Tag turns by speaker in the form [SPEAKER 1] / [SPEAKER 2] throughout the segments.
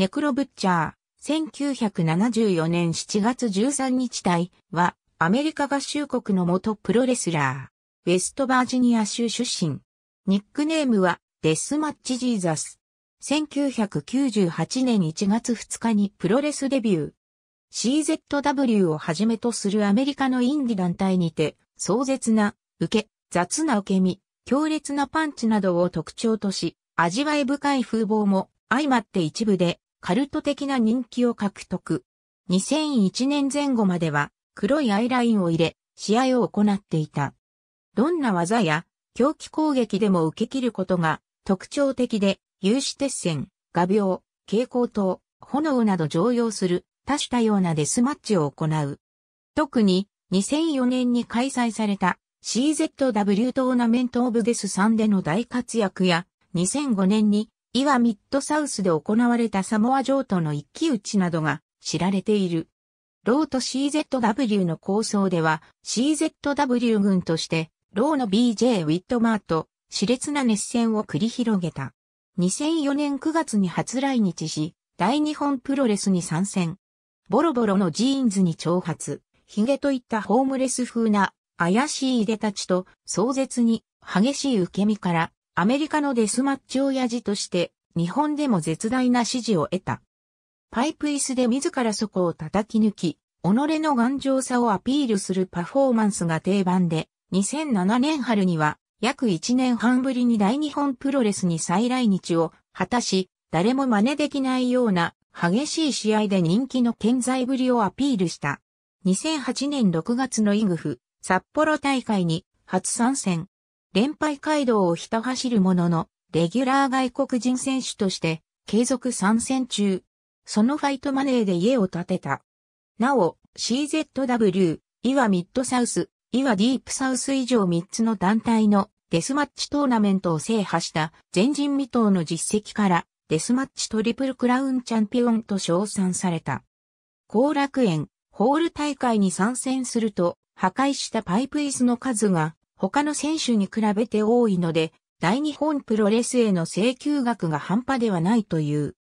[SPEAKER 1] ネクロブッチャー、1974年7月13日体は、アメリカ合衆国の元プロレスラー、ウェストバージニア州出身。ニックネームは、デスマッチジーザス。1998年1月2日にプロレスデビュー。CZW をはじめとするアメリカのインディ団体にて、壮絶な、受け、雑な受け身、強烈なパンチなどを特徴とし、味わい深い風貌も相まって一部でカルト的な人気を獲得。2001年前後までは黒いアイラインを入れ、試合を行っていた。どんな技や狂気攻撃でも受け切ることが特徴的で、有刺鉄線、画鋲、蛍光灯、炎など常用する多種多様なデスマッチを行う。特に2004年に開催された CZW トーナメントオブデス3での大活躍や2005年にイワミッドサウスで行われたサモア城との一騎打ちなどが知られている。ローと CZW の構想では CZW 軍としてローの BJ ウィットマーと熾烈な熱戦を繰り広げた。2004年9月に初来日し、大日本プロレスに参戦。ボロボロのジーンズに発。ヒ髭といったホームレス風な怪しい出立ちと壮絶に激しい受け身からアメリカのデスマッチ親父として、日本でも絶大な支持を得た。パイプ椅子で自らそこを叩き抜き、己の頑丈さをアピールするパフォーマンスが定番で、2007年春には、約1年半ぶりに大日本プロレスに再来日を果たし、誰も真似できないような激しい試合で人気の健在ぶりをアピールした。2008年6月のイグフ、札幌大会に初参戦。連敗街道をひた走るものの、レギュラー外国人選手として、継続参戦中。そのファイトマネーで家を建てた。なお、CZW、イワミッドサウス、イワディープサウス以上3つの団体のデスマッチトーナメントを制覇した前人未到の実績からデスマッチトリプルクラウンチャンピオンと称賛された。後楽園、ホール大会に参戦すると破壊したパイプ椅子の数が他の選手に比べて多いので、大日本プロレスへの請求額が半端ではないという。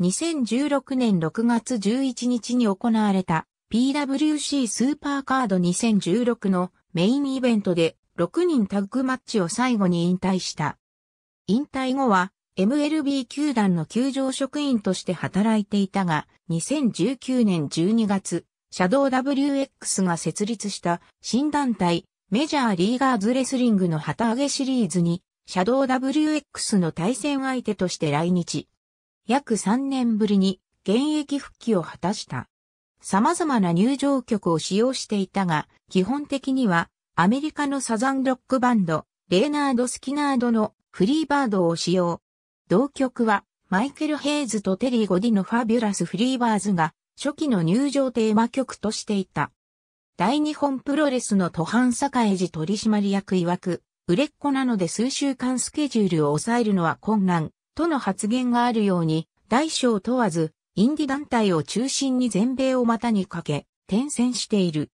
[SPEAKER 1] 2016年6月11日に行われた PWC スーパーカード2016のメインイベントで6人タッグマッチを最後に引退した。引退後は MLB 球団の球場職員として働いていたが、2019年12月、シャドウ WX が設立した新団体メジャーリーガーズレスリングの旗揚げシリーズに、シャドウ WX の対戦相手として来日。約3年ぶりに現役復帰を果たした。様々な入場曲を使用していたが、基本的にはアメリカのサザンロックバンド、レーナード・スキナードのフリーバードを使用。同曲はマイケル・ヘイズとテリー・ゴディのファビュラス・フリーバーズが初期の入場テーマ曲としていた。大日本プロレスの販坂江寺取締役曰く、売れっ子なので数週間スケジュールを抑えるのは困難、との発言があるように、大小問わず、インディ団体を中心に全米を股にかけ、転戦している。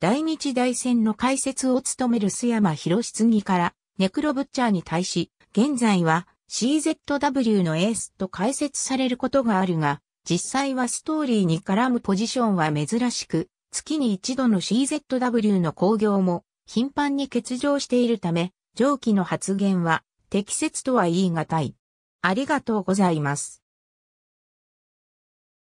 [SPEAKER 1] 大日大戦の解説を務める須山博次から、ネクロブッチャーに対し、現在は CZW のエースと解説されることがあるが、実際はストーリーに絡むポジションは珍しく、月に一度の CZW の興行も頻繁に欠場しているため、上記の発言は適切とは言い難い。ありがとうございます。